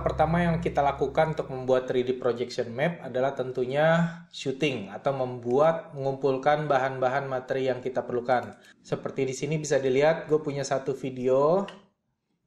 langkah pertama yang kita lakukan untuk membuat 3D projection map adalah tentunya shooting atau membuat mengumpulkan bahan-bahan materi yang kita perlukan. Seperti di sini bisa dilihat gue punya satu video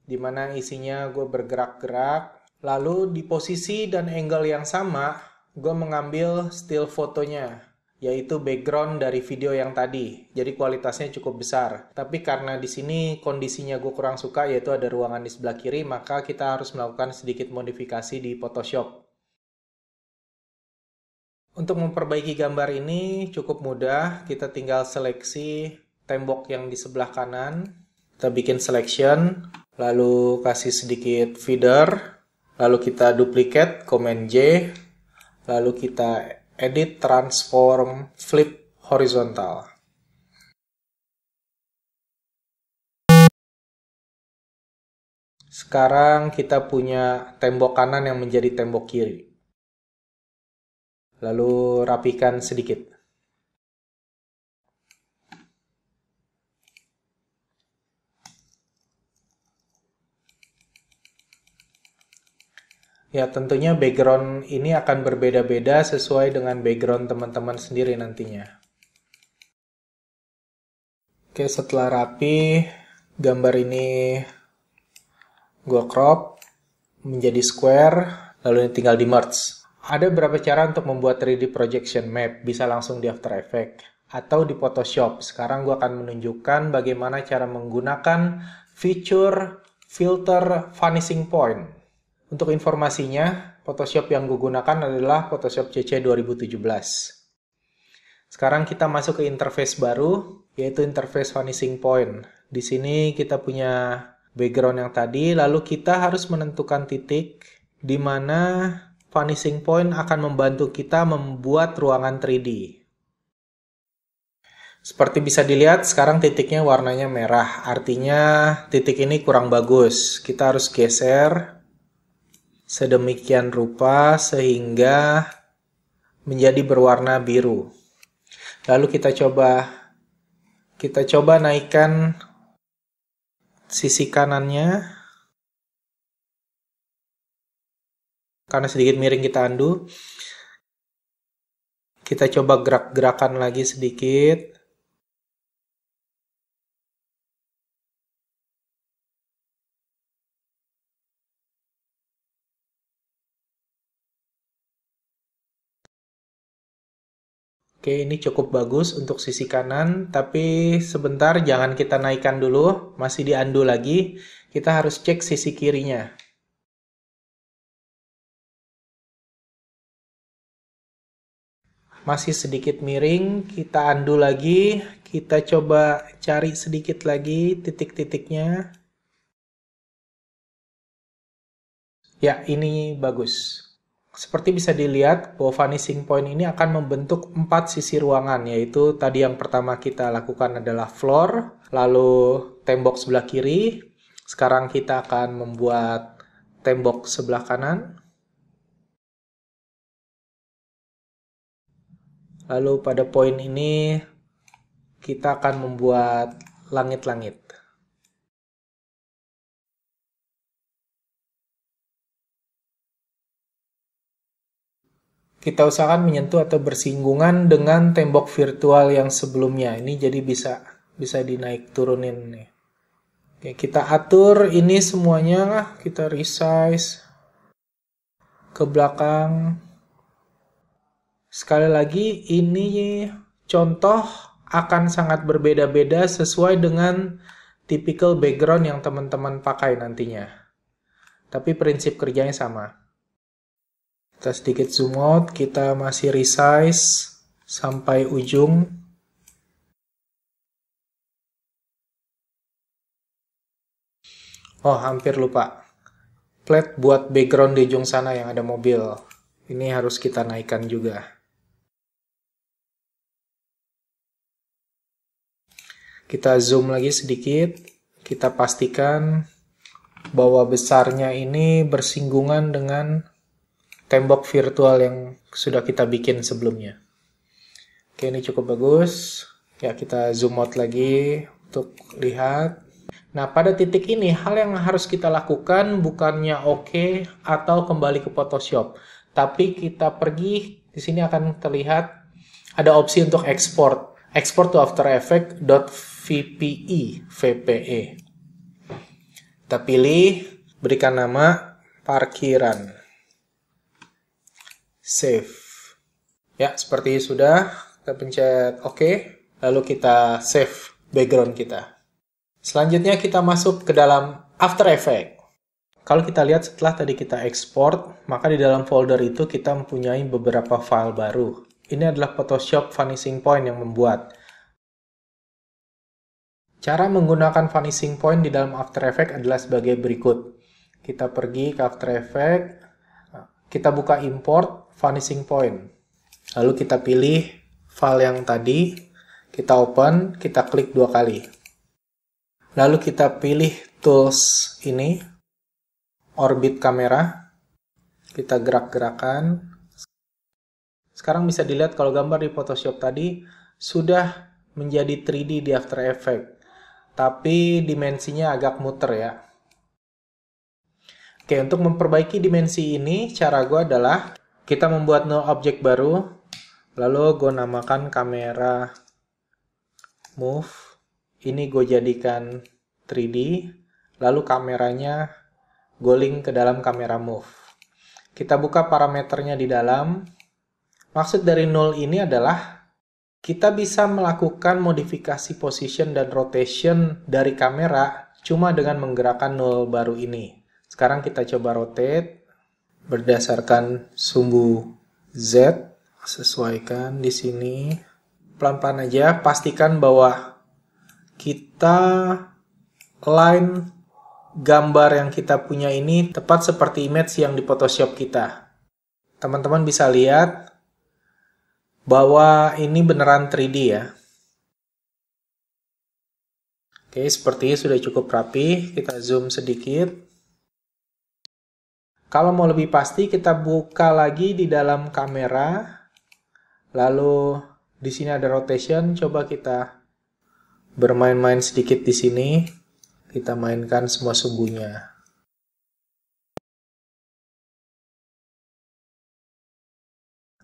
di mana isinya gue bergerak-gerak. Lalu di posisi dan angle yang sama, gue mengambil still fotonya yaitu background dari video yang tadi. Jadi kualitasnya cukup besar. Tapi karena di sini kondisinya gue kurang suka yaitu ada ruangan di sebelah kiri, maka kita harus melakukan sedikit modifikasi di Photoshop. Untuk memperbaiki gambar ini cukup mudah, kita tinggal seleksi tembok yang di sebelah kanan, kita bikin selection, lalu kasih sedikit feeder, lalu kita duplicate, Command J, lalu kita edit, transform, flip horizontal. Sekarang kita punya tembok kanan yang menjadi tembok kiri. Lalu rapikan sedikit. Ya, tentunya background ini akan berbeda-beda sesuai dengan background teman-teman sendiri nantinya. Oke, setelah rapi, gambar ini gue crop menjadi square, lalu ini tinggal di merge. Ada beberapa cara untuk membuat 3D projection map, bisa langsung di After Effects atau di Photoshop. Sekarang gue akan menunjukkan bagaimana cara menggunakan fitur filter vanishing point. Untuk informasinya, Photoshop yang gue gunakan adalah Photoshop CC 2017. Sekarang kita masuk ke interface baru, yaitu interface vanishing point. Di sini kita punya background yang tadi, lalu kita harus menentukan titik di mana vanishing point akan membantu kita membuat ruangan 3D. Seperti bisa dilihat, sekarang titiknya warnanya merah, artinya titik ini kurang bagus. Kita harus geser sedemikian rupa sehingga menjadi berwarna biru. Lalu kita coba kita coba naikkan sisi kanannya. Karena sedikit miring kita andu. Kita coba gerak-gerakan lagi sedikit. Oke, ini cukup bagus untuk sisi kanan, tapi sebentar jangan kita naikkan dulu, masih diandu lagi. Kita harus cek sisi kirinya. Masih sedikit miring, kita andu lagi, kita coba cari sedikit lagi titik-titiknya. Ya, ini bagus seperti bisa dilihat bahwa vanishing point ini akan membentuk empat sisi ruangan yaitu tadi yang pertama kita lakukan adalah floor lalu tembok sebelah kiri sekarang kita akan membuat tembok sebelah kanan lalu pada poin ini kita akan membuat langit-langit kita usahakan menyentuh atau bersinggungan dengan tembok virtual yang sebelumnya. Ini jadi bisa bisa dinaik turunin nih. Oke, kita atur ini semuanya, kita resize ke belakang. Sekali lagi, ini contoh akan sangat berbeda-beda sesuai dengan typical background yang teman-teman pakai nantinya. Tapi prinsip kerjanya sama. Kita sedikit zoom out, kita masih resize sampai ujung. Oh, hampir lupa. Plate buat background di ujung sana yang ada mobil. Ini harus kita naikkan juga. Kita zoom lagi sedikit. Kita pastikan bahwa besarnya ini bersinggungan dengan tembok virtual yang sudah kita bikin sebelumnya. Oke, ini cukup bagus. Ya, kita zoom out lagi untuk lihat. Nah, pada titik ini, hal yang harus kita lakukan bukannya oke okay atau kembali ke Photoshop. Tapi kita pergi, di sini akan terlihat ada opsi untuk export. Export to After Effects .vpe, VPE. Kita pilih, berikan nama parkiran save. Ya, seperti sudah. Kita pencet OK. Lalu kita save background kita. Selanjutnya kita masuk ke dalam After Effects. Kalau kita lihat setelah tadi kita export, maka di dalam folder itu kita mempunyai beberapa file baru. Ini adalah Photoshop Vanishing Point yang membuat. Cara menggunakan Vanishing Point di dalam After Effects adalah sebagai berikut. Kita pergi ke After Effects, kita buka import, vanishing point. Lalu kita pilih file yang tadi, kita open, kita klik dua kali. Lalu kita pilih tools ini, orbit kamera, kita gerak-gerakan. Sekarang bisa dilihat kalau gambar di Photoshop tadi sudah menjadi 3D di After Effects, tapi dimensinya agak muter ya. Oke, untuk memperbaiki dimensi ini, cara gue adalah kita membuat null object baru lalu gue namakan kamera move ini gue jadikan 3D lalu kameranya gue link ke dalam kamera move kita buka parameternya di dalam maksud dari null ini adalah kita bisa melakukan modifikasi position dan rotation dari kamera cuma dengan menggerakkan null baru ini sekarang kita coba rotate berdasarkan sumbu Z sesuaikan di sini pelan-pelan aja pastikan bahwa kita line gambar yang kita punya ini tepat seperti image yang di Photoshop kita teman-teman bisa lihat bahwa ini beneran 3D ya Oke, seperti sudah cukup rapi. Kita zoom sedikit. Kalau mau lebih pasti kita buka lagi di dalam kamera. Lalu di sini ada rotation, coba kita bermain-main sedikit di sini. Kita mainkan semua sumbunya.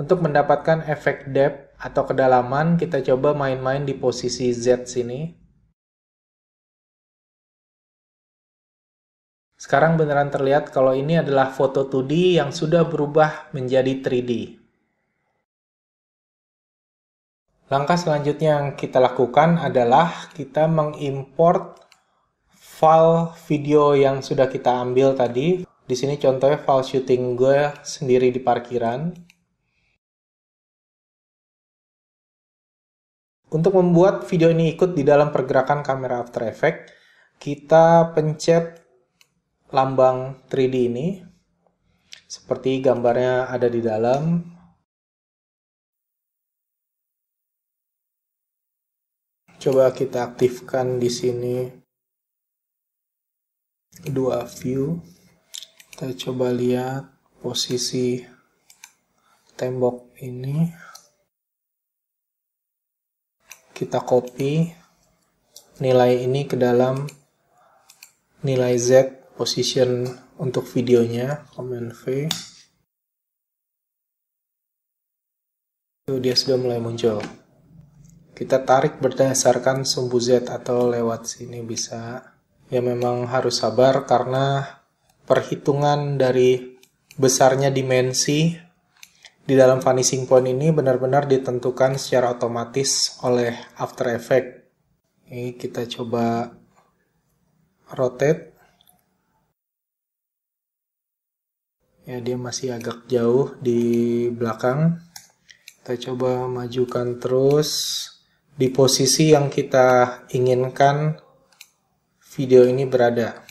Untuk mendapatkan efek depth atau kedalaman, kita coba main-main di posisi Z sini. Sekarang beneran terlihat kalau ini adalah foto 2D yang sudah berubah menjadi 3D. Langkah selanjutnya yang kita lakukan adalah kita mengimport file video yang sudah kita ambil tadi. Di sini contohnya file syuting gue sendiri di parkiran. Untuk membuat video ini ikut di dalam pergerakan kamera After Effects, kita pencet lambang 3D ini seperti gambarnya ada di dalam coba kita aktifkan di sini dua view kita coba lihat posisi tembok ini kita copy nilai ini ke dalam nilai Z position untuk videonya command V itu dia sudah mulai muncul kita tarik berdasarkan sumbu Z atau lewat sini bisa ya memang harus sabar karena perhitungan dari besarnya dimensi di dalam vanishing point ini benar-benar ditentukan secara otomatis oleh After Effect. ini kita coba rotate ya dia masih agak jauh di belakang kita coba majukan terus di posisi yang kita inginkan video ini berada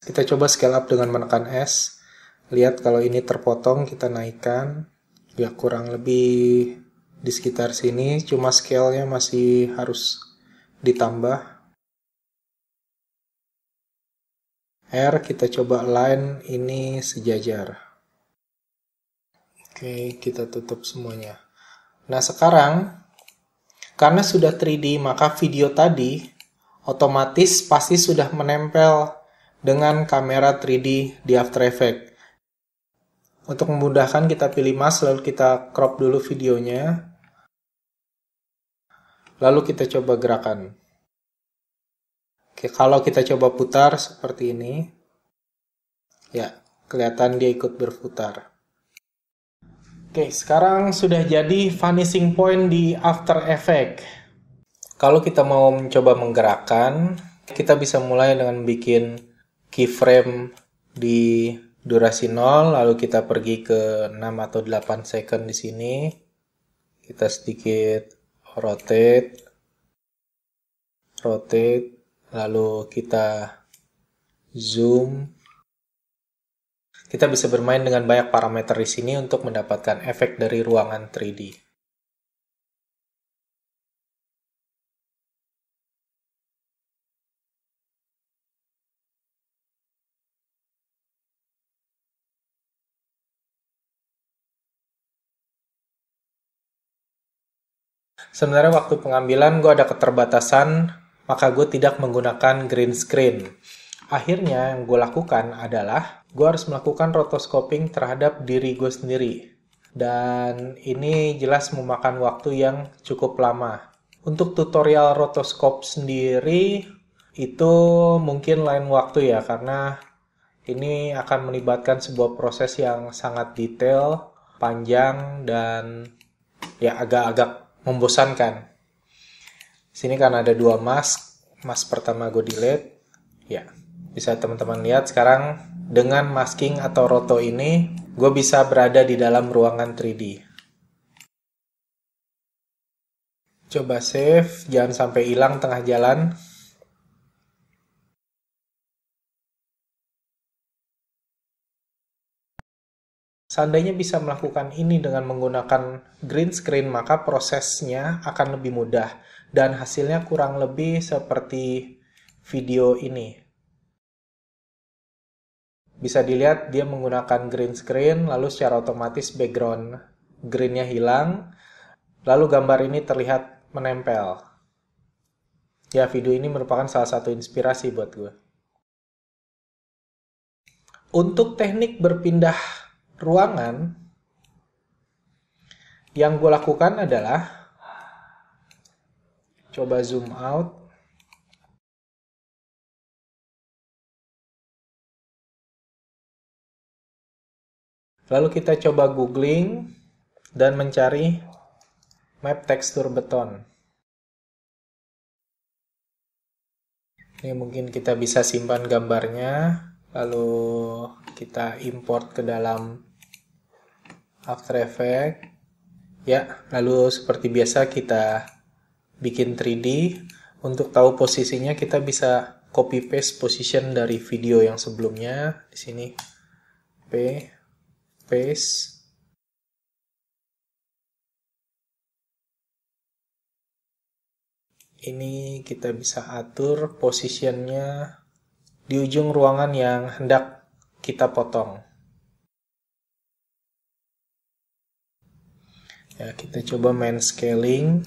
kita coba scale up dengan menekan S lihat kalau ini terpotong kita naikkan ya kurang lebih di sekitar sini cuma scale-nya masih harus ditambah R kita coba line ini sejajar oke kita tutup semuanya nah sekarang karena sudah 3D maka video tadi otomatis pasti sudah menempel dengan kamera 3D di After Effects untuk memudahkan kita pilih mask lalu kita crop dulu videonya lalu kita coba gerakan Oke, kalau kita coba putar seperti ini, ya, kelihatan dia ikut berputar. Oke, sekarang sudah jadi vanishing point di After Effect. Kalau kita mau mencoba menggerakkan, kita bisa mulai dengan bikin keyframe di durasi 0, lalu kita pergi ke 6 atau 8 second di sini. Kita sedikit rotate, rotate, lalu kita zoom. Kita bisa bermain dengan banyak parameter di sini untuk mendapatkan efek dari ruangan 3D. Sebenarnya waktu pengambilan gue ada keterbatasan maka gue tidak menggunakan green screen. Akhirnya yang gue lakukan adalah gue harus melakukan rotoscoping terhadap diri gue sendiri. Dan ini jelas memakan waktu yang cukup lama. Untuk tutorial rotoscope sendiri itu mungkin lain waktu ya karena ini akan melibatkan sebuah proses yang sangat detail, panjang, dan ya agak-agak membosankan. Sini karena ada dua mask, mask pertama gue delete. Ya, bisa teman-teman lihat sekarang dengan masking atau roto ini, gue bisa berada di dalam ruangan 3D. Coba save, jangan sampai hilang tengah jalan. Seandainya bisa melakukan ini dengan menggunakan green screen, maka prosesnya akan lebih mudah dan hasilnya kurang lebih seperti video ini. Bisa dilihat dia menggunakan green screen lalu secara otomatis background greennya hilang lalu gambar ini terlihat menempel. Ya video ini merupakan salah satu inspirasi buat gue. Untuk teknik berpindah ruangan, yang gue lakukan adalah coba zoom out Lalu kita coba googling dan mencari map tekstur beton. Ini mungkin kita bisa simpan gambarnya, lalu kita import ke dalam After Effects. Ya, lalu seperti biasa kita bikin 3D untuk tahu posisinya kita bisa copy paste position dari video yang sebelumnya di sini p paste ini kita bisa atur positionnya di ujung ruangan yang hendak kita potong ya kita coba main scaling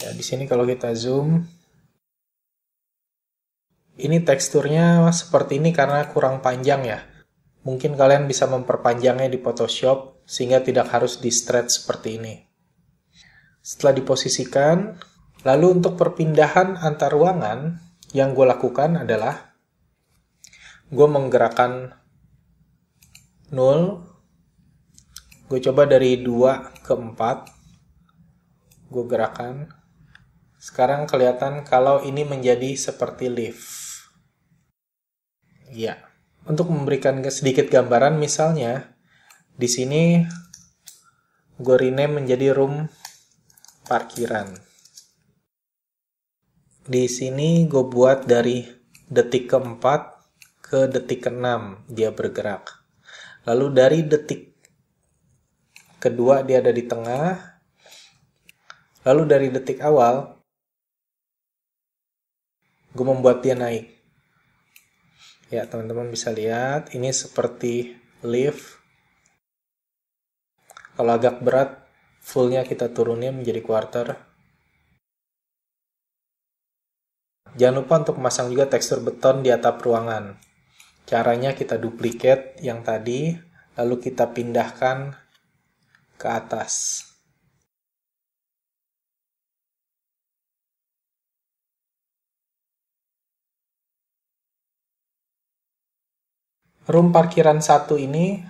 Ya, di sini kalau kita zoom, ini teksturnya seperti ini karena kurang panjang ya. Mungkin kalian bisa memperpanjangnya di Photoshop sehingga tidak harus di stretch seperti ini. Setelah diposisikan, lalu untuk perpindahan antar ruangan yang gue lakukan adalah gue menggerakkan 0, gue coba dari 2 ke 4, gue gerakan sekarang kelihatan kalau ini menjadi seperti lift. Ya, untuk memberikan sedikit gambaran misalnya, di sini gue rename menjadi room parkiran. Di sini gue buat dari detik keempat ke detik keenam dia bergerak. Lalu dari detik kedua dia ada di tengah. Lalu dari detik awal gue membuat dia naik ya teman-teman bisa lihat ini seperti lift kalau agak berat fullnya kita turunin menjadi quarter jangan lupa untuk memasang juga tekstur beton di atap ruangan caranya kita duplikat yang tadi lalu kita pindahkan ke atas room parkiran satu ini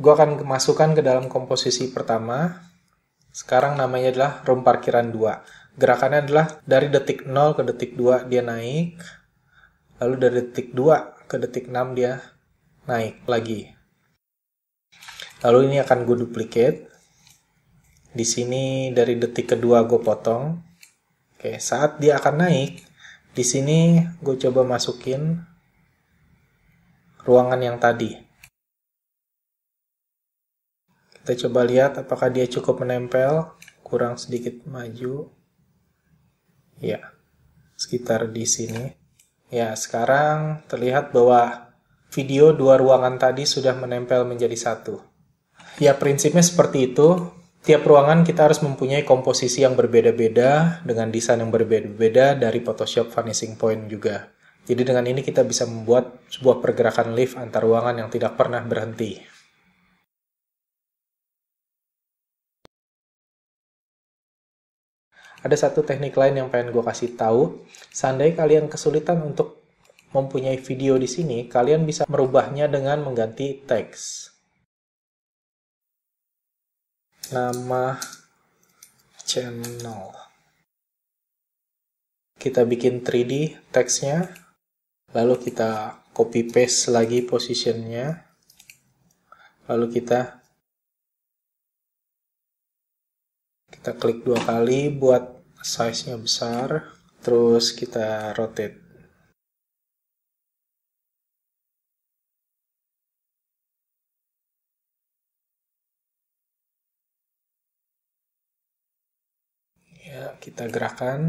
gue akan masukkan ke dalam komposisi pertama. Sekarang namanya adalah room parkiran 2. Gerakannya adalah dari detik 0 ke detik 2 dia naik. Lalu dari detik 2 ke detik 6 dia naik lagi. Lalu ini akan gue duplicate. Di sini dari detik kedua gue potong. Oke, saat dia akan naik, di sini gue coba masukin ruangan yang tadi. Kita coba lihat apakah dia cukup menempel, kurang sedikit maju. Ya, sekitar di sini. Ya, sekarang terlihat bahwa video dua ruangan tadi sudah menempel menjadi satu. Ya, prinsipnya seperti itu. Tiap ruangan kita harus mempunyai komposisi yang berbeda-beda dengan desain yang berbeda-beda dari Photoshop Vanishing Point juga. Jadi dengan ini kita bisa membuat sebuah pergerakan lift antar ruangan yang tidak pernah berhenti. Ada satu teknik lain yang pengen gue kasih tahu. Seandainya kalian kesulitan untuk mempunyai video di sini, kalian bisa merubahnya dengan mengganti teks. Nama channel. Kita bikin 3D teksnya lalu kita copy paste lagi positionnya lalu kita kita klik dua kali buat size nya besar terus kita rotate ya kita gerakan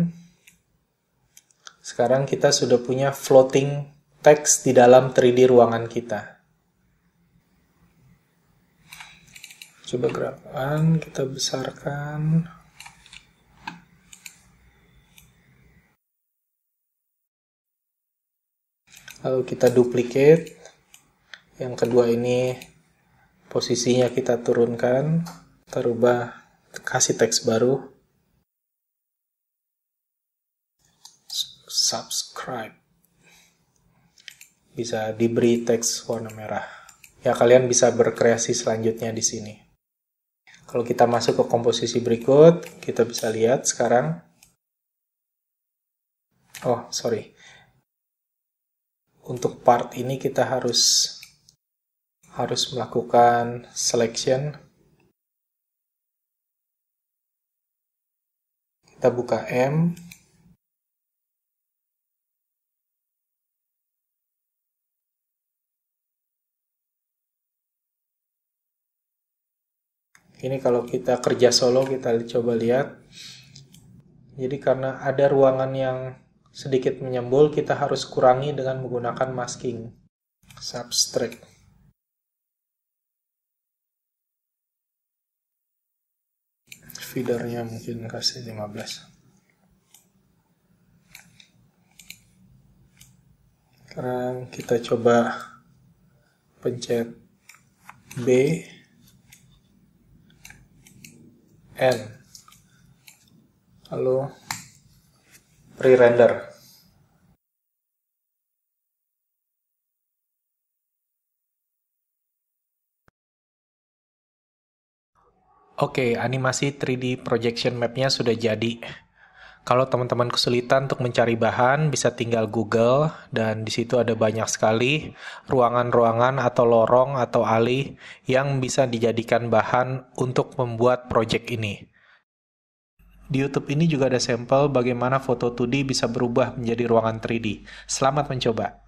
sekarang kita sudah punya floating text di dalam 3D ruangan kita. Coba gerakan, kita besarkan. Lalu kita duplicate. Yang kedua ini posisinya kita turunkan. Kita rubah, kasih teks baru. subscribe bisa diberi teks warna merah. Ya, kalian bisa berkreasi selanjutnya di sini. Kalau kita masuk ke komposisi berikut, kita bisa lihat sekarang. Oh, sorry. Untuk part ini kita harus harus melakukan selection. Kita buka M, Ini kalau kita kerja solo kita coba lihat. Jadi karena ada ruangan yang sedikit menyembul, kita harus kurangi dengan menggunakan masking. substrate. Feedernya mungkin kasih 15. Sekarang kita coba pencet B n lalu pre-render Oke, animasi 3D projection map-nya sudah jadi. Kalau teman-teman kesulitan untuk mencari bahan, bisa tinggal Google dan di situ ada banyak sekali ruangan-ruangan atau lorong atau alih yang bisa dijadikan bahan untuk membuat project ini. Di YouTube ini juga ada sampel bagaimana foto 2D bisa berubah menjadi ruangan 3D. Selamat mencoba.